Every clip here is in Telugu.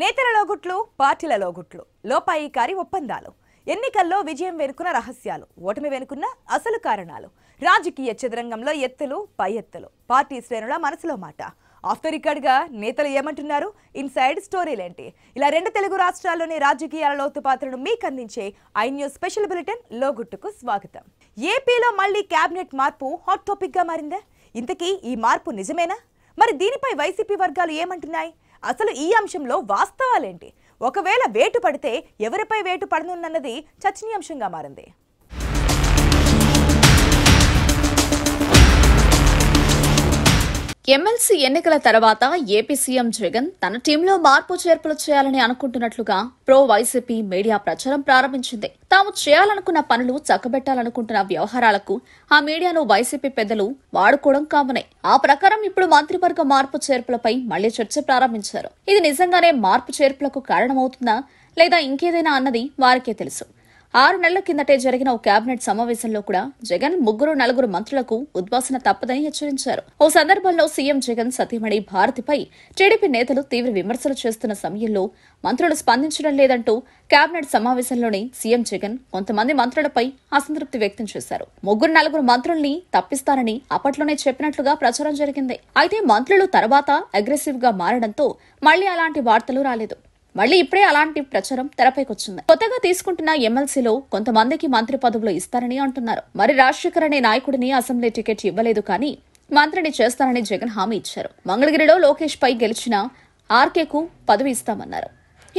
నేతల లోగుట్లు పార్టీల లోగుట్లు లోపాయికారి ఒప్పందాలు ఎన్నికల్లో విజయం వెనుకున్న రహస్యాలు ఓటమి వెనుకున్న అసలు కారణాలు రాజకీయ చదరంగంలో ఎత్తులు పై ఎత్తులు పార్టీ శ్రేణుల మనసులో మాట ఆఫ్ ద రికార్డ్గా నేతలు ఏమంటున్నారు ఇన్సైడ్ స్టోరీలేంటి ఇలా రెండు తెలుగు రాష్ట్రాల్లోని రాజకీయాల లోతు పాత్రను మీకు అందించే ఐ న్యూస్ స్పెషల్ బులెటిన్ లోగుట్టుకు స్వాగతం ఏపీలో మళ్లీ కేబినెట్ మార్పు హాట్ టాపిక్గా మారిందా ఇంతకీ ఈ మార్పు నిజమేనా మరి దీనిపై వైసీపీ వర్గాలు ఏమంటున్నాయి అసలు ఈ అంశంలో వాస్తవాలేంటి ఒకవేళ వేటు పడితే ఎవరిపై వేటు పడనున్నది చర్చనీయాంశంగా మారింది ఎమ్మెల్సీ ఎన్నికల తర్వాత ఏపీ సీఎం జగన్ తన టీంలో మార్పు చేర్పులు చేయాలని అనుకుంటున్నట్లుగా ప్రో వైసీపీ మీడియా ప్రచారం ప్రారంభించింది తాము చేయాలనుకున్న పనులు చక్కబెట్టాలనుకుంటున్న వ్యవహారాలకు ఆ మీడియాను వైసీపీ పెద్దలు వాడుకోవడం కామనే ఆ ప్రకారం ఇప్పుడు మంత్రివర్గ మార్పు చేర్పులపై మళ్లీ చర్చ ప్రారంభించారు ఇది నిజంగానే మార్పు చేర్పులకు కారణమవుతుందా లేదా ఇంకేదైనా అన్నది వారికే తెలుసు ఆరు నెలల కిందటే జరిగిన ఓ కేబినెట్ సమావేశంలో కూడా జగన్ ముగ్గురు నలుగురు మంత్రులకు ఉద్వాసన తప్పదని హెచ్చరించారు ఓ సందర్భంలో సీఎం జగన్ సతీమణి భారతిపై టీడీపీ నేతలు తీవ్ర విమర్శలు చేస్తున్న సమయంలో మంత్రులు స్పందించడం లేదంటూ కేబినెట్ సమావేశంలోనే సీఎం జగన్ కొంతమంది మంత్రులపై అసంతృప్తి వ్యక్తం చేశారు ముగ్గురు నలుగురు మంత్రుల్ని తప్పిస్తారని అప్పట్లోనే చెప్పినట్లుగా ప్రచారం జరిగింది అయితే మంత్రులు తర్వాత అగ్రెసివ్ గా మారడంతో మళ్లీ అలాంటి వార్తలు రాలేదు మళ్ళీ ఇప్పుడే అలాంటి ప్రచారం తెరపైకొచ్చింది కొత్తగా తీసుకుంటున్న ఎమ్మెల్సీలో కొంతమందికి మంత్రి పదవులు ఇస్తారని అంటున్నారు మరి రాజశేఖర్ అనే నాయకుడిని అసెంబ్లీ టికెట్ ఇవ్వలేదు కానీ మంత్రిని చేస్తానని జగన్ హామీ ఇచ్చారు మంగళగిరిలో లోకేష్ పై గెలిచిన ఆర్కేకు పదవి ఇస్తామన్నారు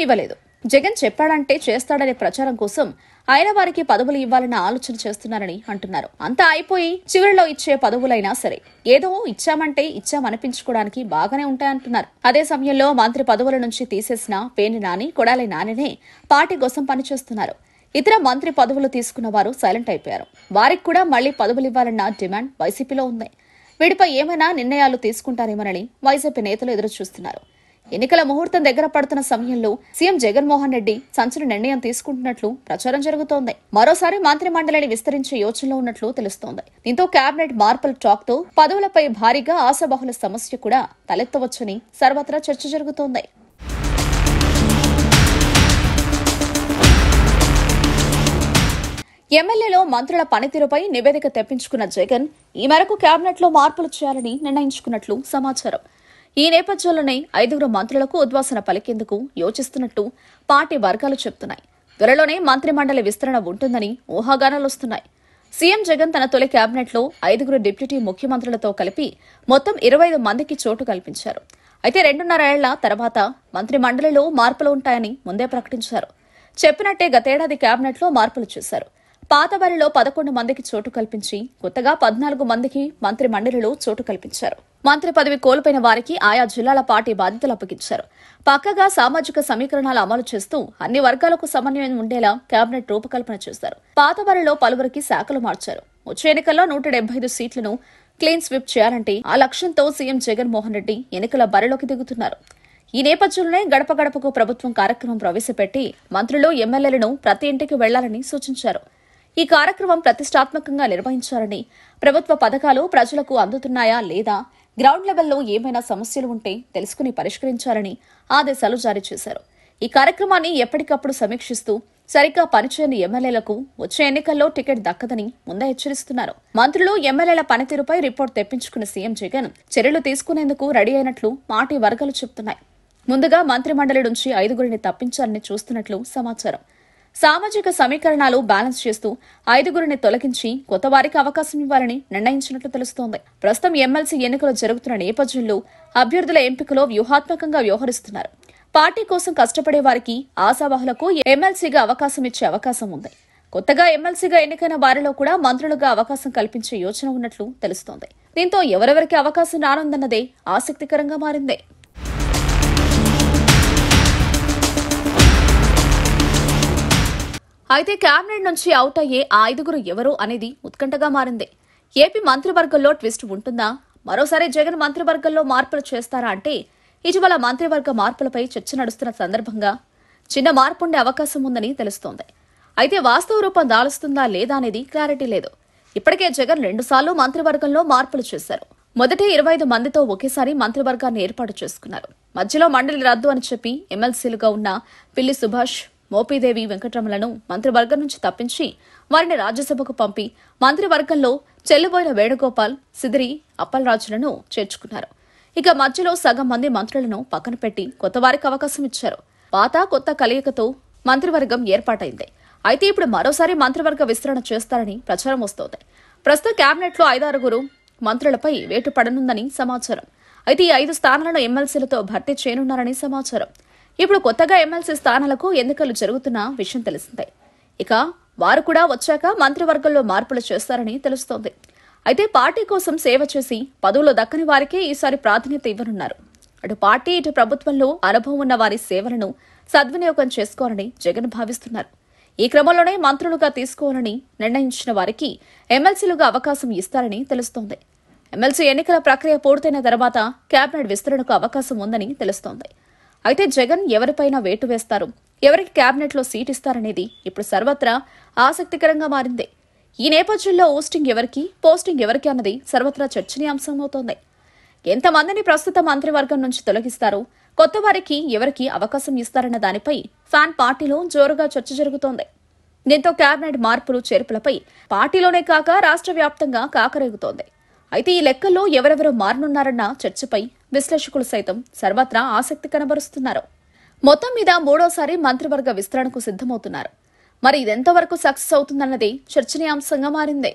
ఇవ్వలేదు జగన్ చెప్పాడంటే చేస్తాడనే ప్రచారం కోసం అయిన వారికి పదవులు ఇవ్వాలన్న ఆలోచన చేస్తున్నారని అంటున్నారు అంతా అయిపోయి చివరిలో ఇచ్చే పదవులైనా సరే ఏదో ఇచ్చామంటే ఇచ్చామనిపించుకోవడానికి బాగానే ఉంటాయంటున్నారు అదే సమయంలో మంత్రి పదవుల నుంచి తీసేసిన పేని నాని కొడాలి నానినే పార్టీ కోసం పనిచేస్తున్నారు ఇతర మంత్రి పదవులు తీసుకున్న వారు సైలెంట్ అయిపోయారు వారికి కూడా మళ్లీ పదవులు ఇవ్వాలన్న డిమాండ్ వైసీపీలో ఉంది వీడిపై ఏమైనా నిర్ణయాలు తీసుకుంటారేమోనని వైసీపీ నేతలు ఎదురు చూస్తున్నారు ఎన్నికల ముహూర్తం దగ్గర పడుతున్న సమయంలో సీఎం జగన్మోహన్ రెడ్డి సంచలన నిర్ణయం తీసుకుంటున్నట్లు ప్రచారం జరుగుతోంది మరోసారి మంత్రి మండలిని విస్తరించే యోచనలో ఉన్నట్లు తెలుస్తోంది దీంతో కేబినెట్ మార్పుల టాక్ తో పదవులపై భారీగా ఆశాబహుల సమస్య కూడా తలెత్తవచ్చని సర్వత్రా చర్చ జరుగుతోంది ఎమ్మెల్యేలో మంత్రుల పనితీరుపై నివేదిక తెప్పించుకున్న జగన్ ఈ మేరకు లో మార్పులు చేయాలని నిర్ణయించుకున్నట్లు సమాచారం ఈ నేపథ్యంలోనే ఐదుగురు మంత్రులకు ఉద్వాసన పలికేందుకు యోచిస్తున్నట్టు పార్టీ వర్గాలు చెబుతున్నాయి త్వరలోనే మంత్రిమండలి విస్తరణ ఉంటుందని ఊహాగానాలు వస్తున్నాయి సీఎం జగన్ తన తొలి కేబినెట్లో ఐదుగురు డిప్యూటీ ముఖ్యమంత్రులతో కలిపి మొత్తం ఇరవై ఐదు మందికి చోటు కల్పించారు అయితే రెండున్నరేళ్ల తర్వాత మంత్రిమండలిలో మార్పులు ఉంటాయని ముందే ప్రకటించారు చెప్పినట్టే గతేడాది కేబినెట్లో మార్పులు చేశారు పాతబరిలో పదకొండు మందికి చోటు కల్పించి కొత్తగా పద్నాలుగు మందికి మంత్రి మండలిలో చోటు కల్పించారు మంత్రి పదవి కోల్పోయిన వారికి ఆయా జిల్లాల పార్టీ బాధ్యతలు అప్పగించారు పక్కగా సామాజిక సమీకరణాలు అమలు చేస్తూ అన్ని వర్గాలకు సమన్వయం ఉండేలా కేబినెట్ రూపకల్పన చేశారు పాతబరిలో పలువురికి శాఖలు మార్చారు వచ్చే ఎన్నికల్లో నూట డెబ్బై ఐదు సీట్లను క్లీన్ స్విప్ చేయాలంటే ఆ లక్ష్యంతో సీఎం జగన్మోహన్ రెడ్డి ఎన్నికల బరిలోకి దిగుతున్నారు ఈ నేపథ్యంలోనే గడప గడపకు ప్రభుత్వం కార్యక్రమం ప్రవేశపెట్టి మంత్రులు ఎమ్మెల్యేలను ప్రతి ఇంటికి వెళ్లాలని సూచించారు ఈ కార్యక్రమం ప్రతిష్టాత్మకంగా నిర్వహించారని ప్రభుత్వ పథకాలు ప్రజలకు అందుతున్నాయా లేదా గ్రౌండ్ లెవెల్లో ఏమైనా సమస్యలు ఉంటే తెలుసుకుని పరిష్కరించాలని ఆదేశాలు జారీ చేశారు ఈ కార్యక్రమాన్ని ఎప్పటికప్పుడు సమీక్షిస్తూ సరిగ్గా పనిచేయని ఎమ్మెల్యేలకు వచ్చే ఎన్నికల్లో టికెట్ దక్కదని ముందే హెచ్చరిస్తున్నారు మంత్రులు ఎమ్మెల్యేల పనితీరుపై రిపోర్ట్ తెప్పించుకున్న సీఎం జగన్ చర్యలు తీసుకునేందుకు రెడీ అయినట్లు మాటి వర్గాలు చెబుతున్నాయి ముందుగా మంత్రిమండలి నుంచి ఐదుగురిని తప్పించాలని చూస్తున్నట్లు సమాచారం సామాజిక సమీకరణాలు బ్యాలెన్స్ చేస్తూ ఐదుగురిని తొలగించి కొత్త వారికి అవకాశం ఇవ్వాలని నిర్ణయించినట్లు తెలుస్తోంది ప్రస్తుతం ఎమ్మెల్సీ ఎన్నికలు జరుగుతున్న నేపథ్యంలో అభ్యర్థుల ఎంపికలో వ్యూహాత్మకంగా వ్యవహరిస్తున్నారు పార్టీ కోసం కష్టపడే వారికి ఆశావాహులకు ఎమ్మెల్సీగా అవకాశం ఇచ్చే అవకాశం ఉంది కొత్తగా ఎమ్మెల్సీగా ఎన్నికైన వారిలో కూడా మంత్రులుగా అవకాశం కల్పించే యోచన ఉన్నట్లు తెలుస్తోంది దీంతో ఎవరెవరికి అవకాశం రానుందన్నదే ఆసక్తికరంగా మారింది అయితే కేబినెట్ నుంచి అవుట్ అయ్యే ఆ ఐదుగురు ఎవరు అనేది ఉత్కంఠగా మారింది ఏపీ మంత్రివర్గంలో ట్విస్ట్ ఉంటుందా మరోసారి జగన్ మంత్రివర్గంలో మార్పులు చేస్తారా అంటే ఇటీవల మంత్రివర్గ మార్పులపై చర్చ నడుస్తున్న సందర్భంగా చిన్న మార్పు ఉండే అవకాశం ఉందని తెలుస్తోంది అయితే వాస్తవ రూపం దాలుస్తుందా లేదా అనేది క్లారిటీ లేదు ఇప్పటికే జగన్ రెండుసార్లు మంత్రివర్గంలో మార్పులు చేశారు మొదటి ఇరవై ఐదు మందితో ఒకేసారి మంత్రివర్గాన్ని ఏర్పాటు చేసుకున్నారు మధ్యలో మండలి రద్దు అని చెప్పి ఎమ్మెల్సీలుగా ఉన్న పిల్లి సుభాష్ మోపిదేవి వెంకటరమలను మంత్రివర్గం నుంచి తప్పించి వారిని రాజ్యసభకు పంపి మంత్రివర్గంలో చెల్లుబోయిన వేణుగోపాల్ సిదిరి అప్పలరాజులను చేర్చుకున్నారు ఇక మధ్యలో సగం మంది మంత్రులను పక్కన పెట్టి కొత్తవారికి అవకాశం ఇచ్చారు పాత కొత్త కలయికతో మంత్రివర్గం ఏర్పాటైంది అయితే ఇప్పుడు మరోసారి మంత్రివర్గ విస్తరణ చేస్తారని ప్రచారం వస్తోంది ప్రస్తుత కేబినెట్లో ఐదారుగురు మంత్రులపై వేటు పడనుందని సమాచారం అయితే ఈ ఐదు స్థానాలను ఎమ్మెల్సీలతో భర్తీ చేయనున్నారని సమాచారం ఇప్పుడు కొత్తగా ఎమ్మెల్సీ స్థానాలకు ఎన్నికలు జరుగుతున్న విషయం తెలిసిందే ఇక వారు కూడా వచ్చాక మంత్రివర్గంలో మార్పులు చేస్తారని తెలుస్తోంది అయితే పార్టీ కోసం సేవ చేసి పదవులు దక్కని వారికే ఈసారి ప్రాధాన్యత ఇవ్వనున్నారు అటు పార్టీ ఇటు ప్రభుత్వంలో అనుభవం ఉన్న వారి సేవలను సద్వినియోగం చేసుకోవాలని జగన్ భావిస్తున్నారు ఈ క్రమంలోనే మంత్రులుగా తీసుకోవాలని నిర్ణయించిన వారికి ఎమ్మెల్సీలుగా అవకాశం ఇస్తారని తెలుస్తోంది ఎమ్మెల్సీ ఎన్నికల ప్రక్రియ పూర్తయిన తర్వాత కేబినెట్ విస్తరణకు అవకాశం ఉందని తెలుస్తోంది అయితే జగన్ ఎవరిపైన వేటు వేస్తారు ఎవరికి క్యాబినెట్లో సీట్ ఇస్తారనేది ఇప్పుడు సర్వత్రా ఆసక్తికరంగా మారింది ఈ నేపథ్యంలో ఓస్టింగ్ ఎవరికి పోస్టింగ్ ఎవరికి అన్నది సర్వత్రా చర్చనీయాంశమవుతోంది ఎంతమందిని ప్రస్తుత మంత్రివర్గం నుంచి తొలగిస్తారు కొత్త వారికి ఎవరికి అవకాశం ఇస్తారన్న దానిపై ఫ్యాన్ పార్టీలో జోరుగా చర్చ జరుగుతోంది దీంతో కేబినెట్ మార్పులు చేర్పులపై పార్టీలోనే కాక రాష్ట్ర వ్యాప్తంగా కాకరేగుతోంది అయితే ఈ లెక్కల్లో ఎవరెవరు మారనున్నారన్న చర్చపై విశ్లేషకులు సైతం సర్వత్రా ఆసక్తి కనబరుస్తున్నారు మొత్తం మీద మూడోసారి మంత్రివర్గ విస్తరణకు సిద్ధమవుతున్నారు మరి ఇదెంతవరకు సక్సెస్ అవుతుందన్నది చర్చనీయాంశంగా మారిందే